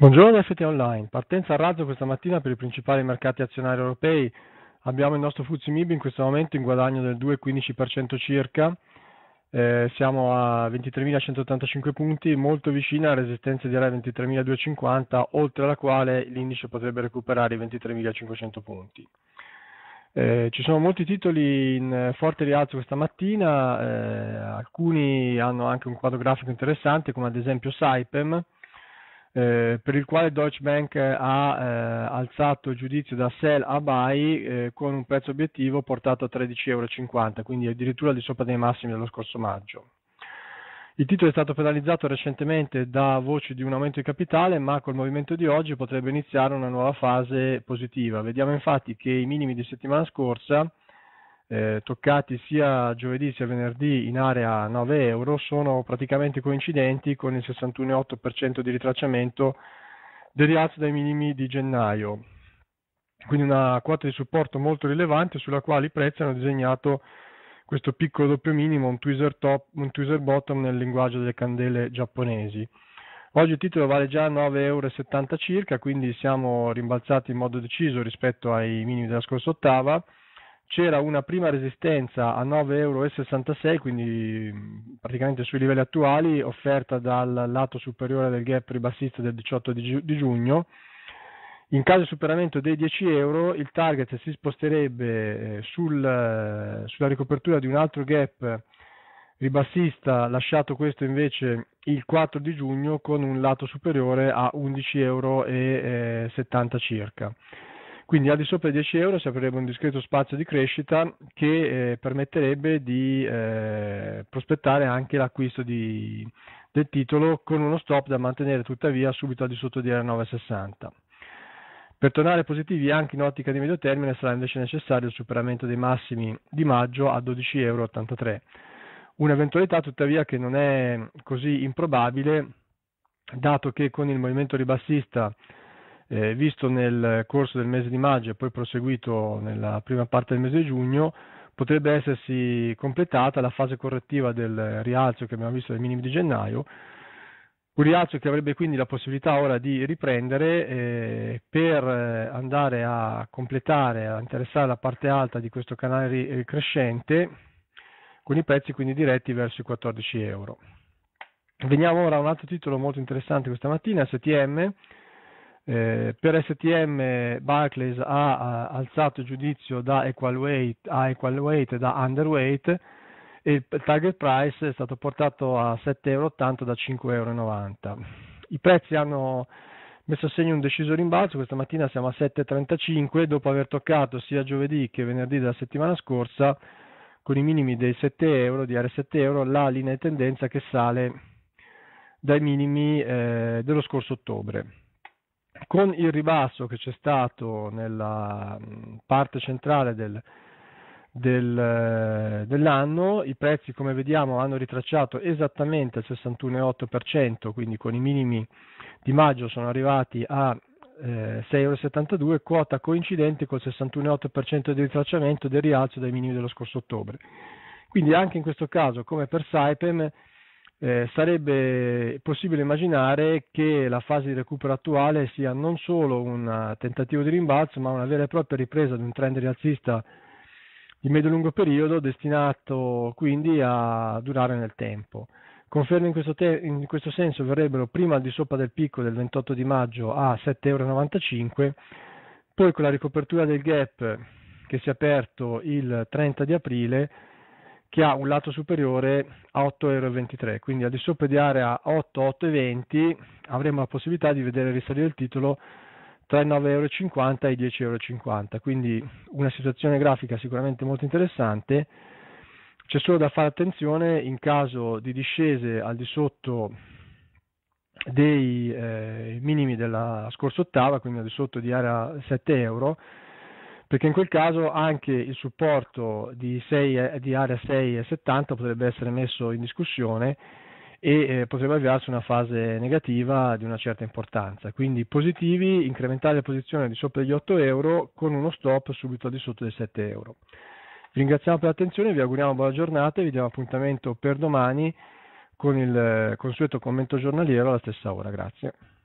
Buongiorno da FT Online, partenza a razzo questa mattina per i principali mercati azionari europei. Abbiamo il nostro Fuzzi Mib in questo momento in guadagno del 2,15% circa, eh, siamo a 23.185 punti, molto vicina alla resistenza di area 23.250, oltre alla quale l'indice potrebbe recuperare i 23.500 punti. Eh, ci sono molti titoli in forte rialzo questa mattina, eh, alcuni hanno anche un quadro grafico interessante come ad esempio Saipem, eh, per il quale Deutsche Bank eh, ha eh, alzato il giudizio da sell a buy eh, con un prezzo obiettivo portato a 13,50 euro, quindi addirittura di sopra dei massimi dello scorso maggio. Il titolo è stato penalizzato recentemente da voci di un aumento di capitale, ma col movimento di oggi potrebbe iniziare una nuova fase positiva. Vediamo infatti che i minimi di settimana scorsa eh, toccati sia giovedì sia venerdì in area 9 euro sono praticamente coincidenti con il 61,8% di ritracciamento del rialzo dai minimi di gennaio. Quindi una quota di supporto molto rilevante sulla quale i prezzi hanno disegnato questo piccolo doppio minimo, un tweezer, top, un tweezer bottom nel linguaggio delle candele giapponesi. Oggi il titolo vale già 9,70 euro circa, quindi siamo rimbalzati in modo deciso rispetto ai minimi della scorsa ottava c'era una prima resistenza a 9,66 euro, quindi mm, praticamente sui livelli attuali, offerta dal lato superiore del gap ribassista del 18 di, gi- di giugno. In caso di superamento dei 10 euro, il target si sposterebbe eh, sul, eh, sulla ricopertura di un altro gap ribassista, lasciato questo invece il 4 di giugno, con un lato superiore a 11,70 euro eh, circa. Quindi al di sopra di 10 euro si aprirebbe un discreto spazio di crescita che eh, permetterebbe di eh, prospettare anche l'acquisto del titolo con uno stop da mantenere tuttavia subito al di sotto di 9,60. Per tornare positivi anche in ottica di medio termine sarà invece necessario il superamento dei massimi di maggio a 12,83 euro. Un'eventualità tuttavia che non è così improbabile, dato che con il movimento ribassista eh, visto nel corso del mese di maggio e poi proseguito nella prima parte del mese di giugno, potrebbe essersi completata la fase correttiva del rialzo che abbiamo visto dai minimi di gennaio, un rialzo che avrebbe quindi la possibilità ora di riprendere eh, per eh, andare a completare, a interessare la parte alta di questo canale eh, crescente con i prezzi quindi diretti verso i 14 euro. Veniamo ora a un altro titolo molto interessante questa mattina, STM, eh, per STM Barclays ha, ha alzato il giudizio da equal weight a equal weight da underweight e il target price è stato portato a 7,80 euro da 5,90 euro. I prezzi hanno messo a segno un deciso rimbalzo, questa mattina siamo a 7,35 dopo aver toccato sia giovedì che venerdì della settimana scorsa con i minimi dei 7 euro, di R7 euro, la linea di tendenza che sale dai minimi eh, dello scorso ottobre con il ribasso che c'è stato nella parte centrale del, del, eh, dell'anno, i prezzi come vediamo hanno ritracciato esattamente il 61,8%, quindi con i minimi di maggio sono arrivati a eh, 6,72€, quota coincidente col 61,8% di ritracciamento del rialzo dai minimi dello scorso ottobre. Quindi anche in questo caso, come per Saipem, eh, sarebbe possibile immaginare che la fase di recupero attuale sia non solo un eh, tentativo di rimbalzo, ma una vera e propria ripresa di un trend rialzista di medio-lungo periodo destinato quindi a durare nel tempo. Conferme in questo, te- in questo senso verrebbero prima al di sopra del picco del 28 di maggio a 7,95 euro, poi con la ricopertura del gap che si è aperto il 30 di aprile che ha un lato superiore a 8,23 euro, quindi al di sopra di area 8, 20 avremo la possibilità di vedere risalire il titolo tra i 9,50 euro e i 10,50 euro, quindi una situazione grafica sicuramente molto interessante, c'è solo da fare attenzione in caso di discese al di sotto dei eh, minimi della scorsa ottava, quindi al di sotto di area 7 euro, perché in quel caso anche il supporto di, 6, eh, di area 6 e 70 potrebbe essere messo in discussione e eh, potrebbe avviarsi una fase negativa di una certa importanza. Quindi positivi, incrementare la posizione di sopra gli 8 euro con uno stop subito al di sotto dei 7 euro. Vi ringraziamo per l'attenzione, vi auguriamo buona giornata e vi diamo appuntamento per domani con il eh, consueto commento giornaliero alla stessa ora. Grazie.